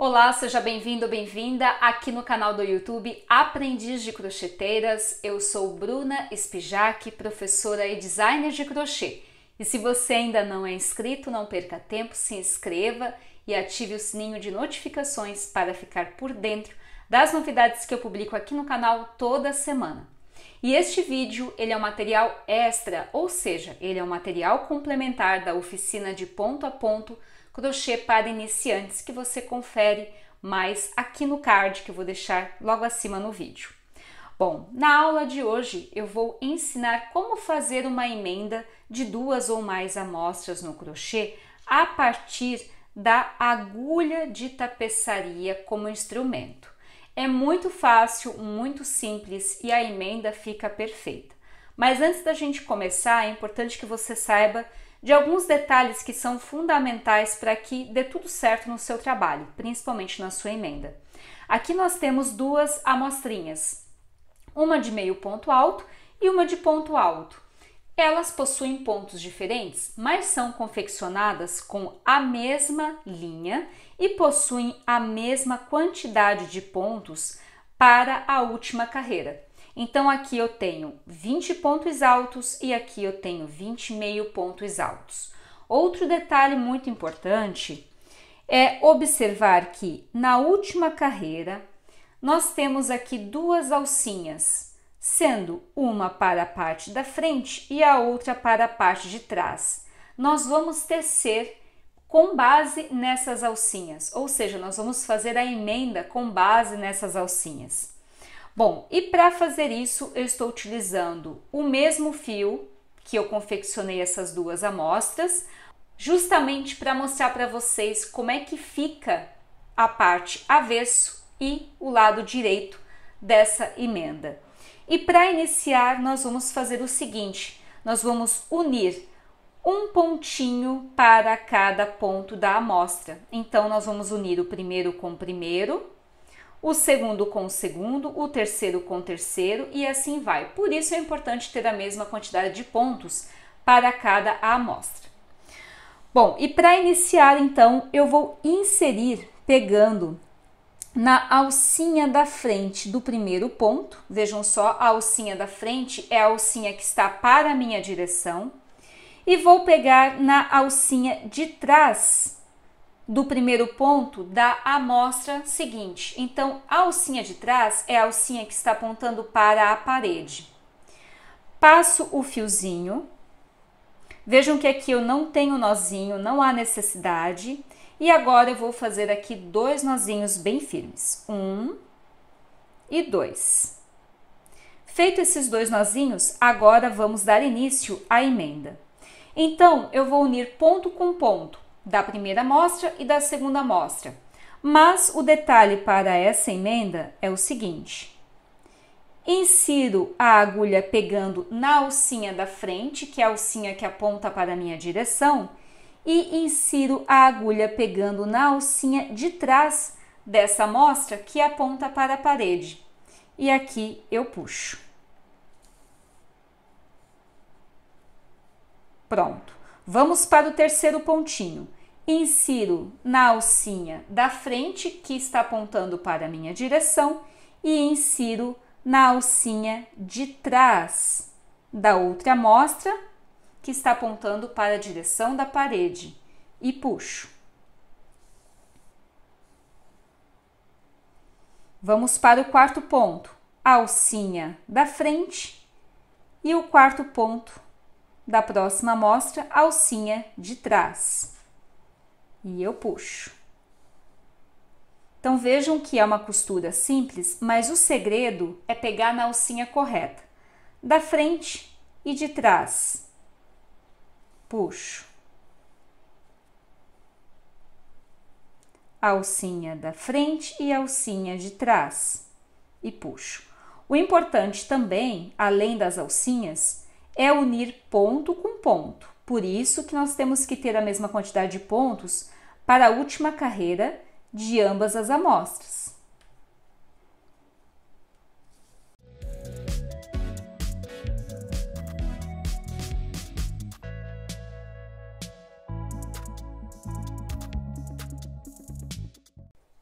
Olá, seja bem-vindo ou bem-vinda aqui no canal do YouTube Aprendiz de Crocheteiras. Eu sou Bruna Spijak, professora e designer de crochê. E se você ainda não é inscrito, não perca tempo, se inscreva e ative o sininho de notificações para ficar por dentro das novidades que eu publico aqui no canal toda semana. E este vídeo, ele é um material extra, ou seja, ele é um material complementar da oficina de ponto a ponto crochê para iniciantes que você confere mais aqui no card que eu vou deixar logo acima no vídeo. Bom, na aula de hoje eu vou ensinar como fazer uma emenda de duas ou mais amostras no crochê a partir da agulha de tapeçaria como instrumento. É muito fácil, muito simples e a emenda fica perfeita. Mas antes da gente começar, é importante que você saiba de alguns detalhes que são fundamentais para que dê tudo certo no seu trabalho, principalmente na sua emenda. Aqui nós temos duas amostrinhas, uma de meio ponto alto e uma de ponto alto. Elas possuem pontos diferentes, mas são confeccionadas com a mesma linha e possuem a mesma quantidade de pontos para a última carreira. Então aqui eu tenho 20 pontos altos e aqui eu tenho 20 meio pontos altos. Outro detalhe muito importante é observar que na última carreira nós temos aqui duas alcinhas sendo uma para a parte da frente e a outra para a parte de trás. Nós vamos tecer com base nessas alcinhas, ou seja, nós vamos fazer a emenda com base nessas alcinhas. Bom, e para fazer isso, eu estou utilizando o mesmo fio que eu confeccionei essas duas amostras, justamente para mostrar para vocês como é que fica a parte avesso e o lado direito dessa emenda. E para iniciar, nós vamos fazer o seguinte: nós vamos unir um pontinho para cada ponto da amostra. Então, nós vamos unir o primeiro com o primeiro, o segundo com o segundo, o terceiro com o terceiro e assim vai. Por isso é importante ter a mesma quantidade de pontos para cada amostra. Bom, e para iniciar, então, eu vou inserir pegando na alcinha da frente do primeiro ponto. Vejam só, a alcinha da frente é a alcinha que está para a minha direção. E vou pegar na alcinha de trás do primeiro ponto da amostra seguinte. Então, a alcinha de trás é a alcinha que está apontando para a parede. Passo o fiozinho. Vejam que aqui eu não tenho nozinho, não há necessidade. E agora eu vou fazer aqui dois nozinhos bem firmes. Um e dois. Feito esses dois nozinhos, agora vamos dar início à emenda. Então, eu vou unir ponto com ponto da primeira amostra e da segunda amostra. Mas o detalhe para essa emenda é o seguinte. Insiro a agulha pegando na alcinha da frente, que é a alcinha que aponta para a minha direção, e insiro a agulha pegando na alcinha de trás dessa amostra que aponta para a parede. E aqui eu puxo. Pronto. Vamos para o terceiro pontinho. Insiro na alcinha da frente que está apontando para a minha direção e insiro na alcinha de trás da outra amostra que está apontando para a direção da parede e puxo. Vamos para o quarto ponto, alcinha da frente e o quarto ponto da próxima amostra, alcinha de trás. E eu puxo. Então vejam que é uma costura simples, mas o segredo é pegar na alcinha correta, da frente e de trás puxo. Alcinha da frente e alcinha de trás e puxo. O importante também, além das alcinhas, é unir ponto com ponto. Por isso que nós temos que ter a mesma quantidade de pontos para a última carreira de ambas as amostras.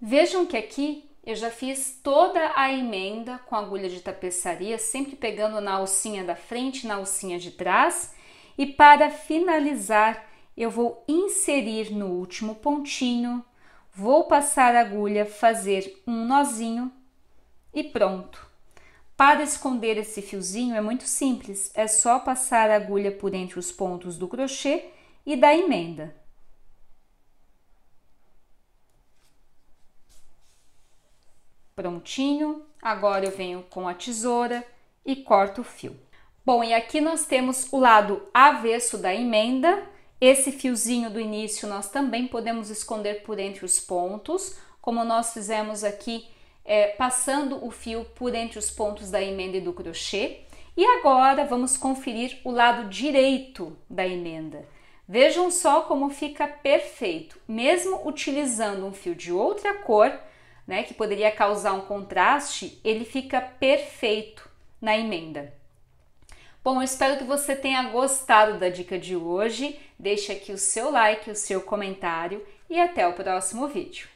Vejam que aqui eu já fiz toda a emenda com agulha de tapeçaria, sempre pegando na alcinha da frente, na alcinha de trás. E para finalizar, eu vou inserir no último pontinho, vou passar a agulha, fazer um nozinho e pronto. Para esconder esse fiozinho é muito simples, é só passar a agulha por entre os pontos do crochê e da emenda. prontinho. Agora eu venho com a tesoura e corto o fio. Bom, e aqui nós temos o lado avesso da emenda. Esse fiozinho do início nós também podemos esconder por entre os pontos, como nós fizemos aqui, é, passando o fio por entre os pontos da emenda e do crochê. E agora vamos conferir o lado direito da emenda. Vejam só como fica perfeito. Mesmo utilizando um fio de outra cor, né, que poderia causar um contraste, ele fica perfeito na emenda. Bom, eu espero que você tenha gostado da dica de hoje. Deixe aqui o seu like, o seu comentário e até o próximo vídeo.